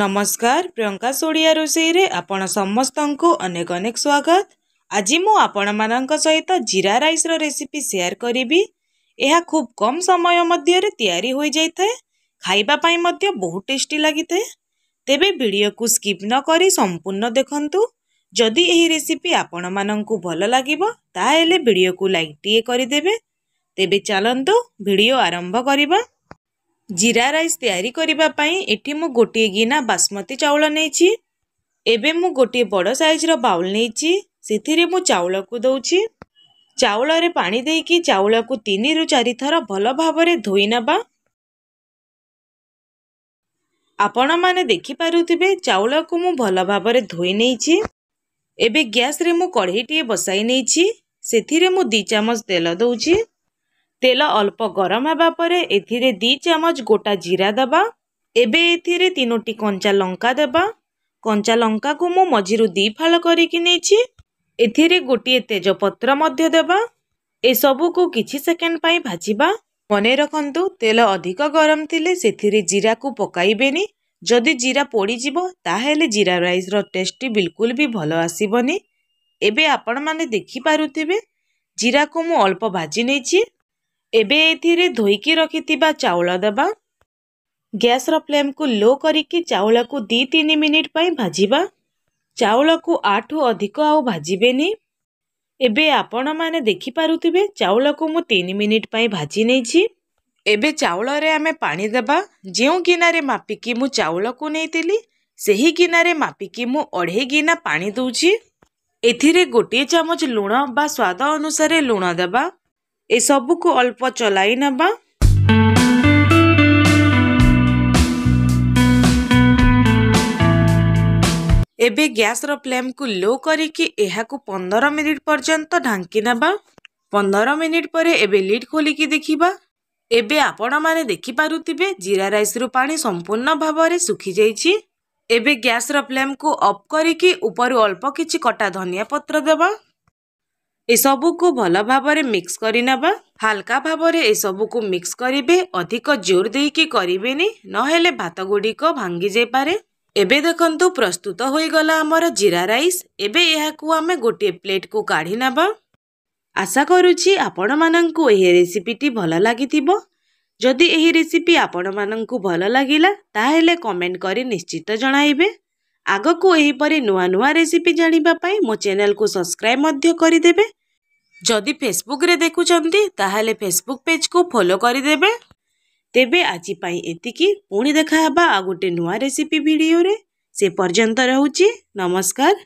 ନମସ୍କାର ପ୍ରିୟଙ୍କା ସୋଡ଼ିଆ ରୋଷେଇରେ ଆପଣ ସମସ୍ତଙ୍କୁ ଅନେକ ଅନେକ ସ୍ୱାଗତ ଆଜି ମୁଁ ଆପଣମାନଙ୍କ ସହିତ ଜିରା ରାଇସ୍ର ରେସିପି ସେୟାର କରିବି ଏହା ଖୁବ୍ କମ୍ ସମୟ ମଧ୍ୟରେ ତିଆରି ହୋଇଯାଇଥାଏ ଖାଇବା ପାଇଁ ମଧ୍ୟ ବହୁତ ଟେଷ୍ଟି ଲାଗିଥାଏ ତେବେ ଭିଡ଼ିଓକୁ ସ୍କିପ୍ ନକରି ସମ୍ପୂର୍ଣ୍ଣ ଦେଖନ୍ତୁ ଯଦି ଏହି ରେସିପି ଆପଣମାନଙ୍କୁ ଭଲ ଲାଗିବ ତାହେଲେ ଭିଡ଼ିଓକୁ ଲାଇକ୍ଟିଏ କରିଦେବେ ତେବେ ଚାଲନ୍ତୁ ଭିଡ଼ିଓ ଆରମ୍ଭ କରିବା ଜିରା ରାଇସ୍ ତିଆରି କରିବା ପାଇଁ ଏଠି ମୁଁ ଗୋଟିଏ ଗିନା ବାସମତୀ ଚାଉଳ ନେଇଛି ଏବେ ମୁଁ ଗୋଟିଏ ବଡ଼ ସାଇଜ୍ର ବାଉଲ୍ ନେଇଛି ସେଥିରେ ମୁଁ ଚାଉଳକୁ ଦେଉଛି ଚାଉଳରେ ପାଣି ଦେଇକି ଚାଉଳକୁ ତିନିରୁ ଚାରିଥର ଭଲ ଭାବରେ ଧୋଇନେବା ଆପଣମାନେ ଦେଖିପାରୁଥିବେ ଚାଉଳକୁ ମୁଁ ଭଲ ଭାବରେ ଧୋଇ ନେଇଛି ଏବେ ଗ୍ୟାସ୍ରେ ମୁଁ କଢ଼େଇଟିଏ ବସାଇ ନେଇଛି ସେଥିରେ ମୁଁ ଦୁଇ ଚାମଚ ତେଲ ଦେଉଛି ତେଲ ଅଳ୍ପ ଗରମ ହେବା ପରେ ଏଥିରେ ଦୁଇ ଚାମଚ ଗୋଟା ଜିରା ଦେବା ଏବେ ଏଥିରେ ତିନୋଟି କଞ୍ଚା ଲଙ୍କା ଦେବା କଞ୍ଚା ଲଙ୍କାକୁ ମୁଁ ମଝିରୁ ଦୁଇ ଫାଳ କରିକି ନେଇଛି ଏଥିରେ ଗୋଟିଏ ତେଜପତ୍ର ମଧ୍ୟ ଦେବା ଏସବୁକୁ କିଛି ସେକେଣ୍ଡ ପାଇଁ ଭାଜିବା ମନେ ରଖନ୍ତୁ ତେଲ ଅଧିକ ଗରମ ଥିଲେ ସେଥିରେ ଜିରାକୁ ପକାଇବେନି ଯଦି ଜିରା ପୋଡ଼ିଯିବ ତାହେଲେ ଜିରା ରାଇସ୍ର ଟେଷ୍ଟଟି ବିଲକୁଲ ବି ଭଲ ଆସିବନି ଏବେ ଆପଣମାନେ ଦେଖିପାରୁଥିବେ ଜିରାକୁ ମୁଁ ଅଳ୍ପ ଭାଜି ନେଇଛି ଏବେ ଏଥିରେ ଧୋଇକି ରଖିଥିବା ଚାଉଳ ଦେବା ଗ୍ୟାସ୍ର ଫ୍ଲେମ୍କୁ ଲୋ କରିକି ଚାଉଳକୁ ଦୁଇ ତିନି ମିନିଟ୍ ପାଇଁ ଭାଜିବା ଚାଉଳକୁ ଆଠୁ ଅଧିକ ଆଉ ଭାଜିବେନି ଏବେ ଆପଣମାନେ ଦେଖିପାରୁଥିବେ ଚାଉଳକୁ ମୁଁ ତିନି ମିନିଟ୍ ପାଇଁ ଭାଜି ନେଇଛି ଏବେ ଚାଉଳରେ ଆମେ ପାଣି ଦେବା ଯେଉଁ ଗିନାରେ ମାପିକି ମୁଁ ଚାଉଳକୁ ନେଇଥିଲି ସେହି ଗିନାରେ ମାପିକି ମୁଁ ଅଢ଼େଇ ଗିନା ପାଣି ଦେଉଛି ଏଥିରେ ଗୋଟିଏ ଚାମଚ ଲୁଣ ବା ସ୍ୱାଦ ଅନୁସାରେ ଲୁଣ ଦେବା ଏସବୁକୁ ଅଳ୍ପ ଚଲାଇ ନେବା ଏବେ ଗ୍ୟାସ୍ର ଫ୍ଲେମ୍କୁ ଲୋ କରିକି ଏହାକୁ ପନ୍ଦର ମିନିଟ୍ ପର୍ଯ୍ୟନ୍ତ ଢାଙ୍କି ନେବା ପନ୍ଦର ମିନିଟ୍ ପରେ ଏବେ ଲିଡ୍ ଖୋଲିକି ଦେଖିବା ଏବେ ଆପଣମାନେ ଦେଖିପାରୁଥିବେ ଜିରା ରାଇସ୍ରୁ ପାଣି ସମ୍ପୂର୍ଣ୍ଣ ଭାବରେ ଶୁଖିଯାଇଛି ଏବେ ଗ୍ୟାସ୍ର ଫ୍ଲେମ୍କୁ ଅଫ୍ କରିକି ଉପରୁ ଅଳ୍ପ କିଛି କଟା ଧନିଆ ପତ୍ର ଦେବା ଏସବୁକୁ ଭଲ ଭାବରେ ମିକ୍ସ କରିନେବା ହାଲକା ଭାବରେ ଏସବୁକୁ ମିକ୍ସ କରିବେ ଅଧିକ ଜୋର ଦେଇକି କରିବେନି ନହେଲେ ଭାତ ଗୁଡ଼ିକ ଭାଙ୍ଗି ଯାଇପାରେ ଏବେ ଦେଖନ୍ତୁ ପ୍ରସ୍ତୁତ ହୋଇଗଲା ଆମର ଜିରା ରାଇସ୍ ଏବେ ଏହାକୁ ଆମେ ଗୋଟିଏ ପ୍ଲେଟ୍କୁ କାଢ଼ି ନେବା ଆଶା କରୁଛି ଆପଣମାନଙ୍କୁ ଏହି ରେସିପିଟି ଭଲ ଲାଗିଥିବ ଯଦି ଏହି ରେସିପି ଆପଣମାନଙ୍କୁ ଭଲ ଲାଗିଲା ତାହେଲେ କମେଣ୍ଟ କରି ନିଶ୍ଚିତ ଜଣାଇବେ ଆଗକୁ ଏହିପରି ନୂଆ ନୂଆ ରେସିପି ଜାଣିବା ପାଇଁ ମୋ ଚ୍ୟାନେଲକୁ ସବସ୍କ୍ରାଇବ୍ ମଧ୍ୟ କରିଦେବେ ଯଦି ଫେସବୁକ୍ରେ ଦେଖୁଛନ୍ତି ତାହେଲେ ଫେସବୁକ୍ ପେଜ୍କୁ ଫଲୋ କରିଦେବେ ତେବେ ଆଜି ପାଇଁ ଏତିକି ପୁଣି ଦେଖାହେବା ଆଉ ଗୋଟେ ନୂଆ ରେସିପି ଭିଡ଼ିଓରେ ସେ ପର୍ଯ୍ୟନ୍ତ ରହୁଛି ନମସ୍କାର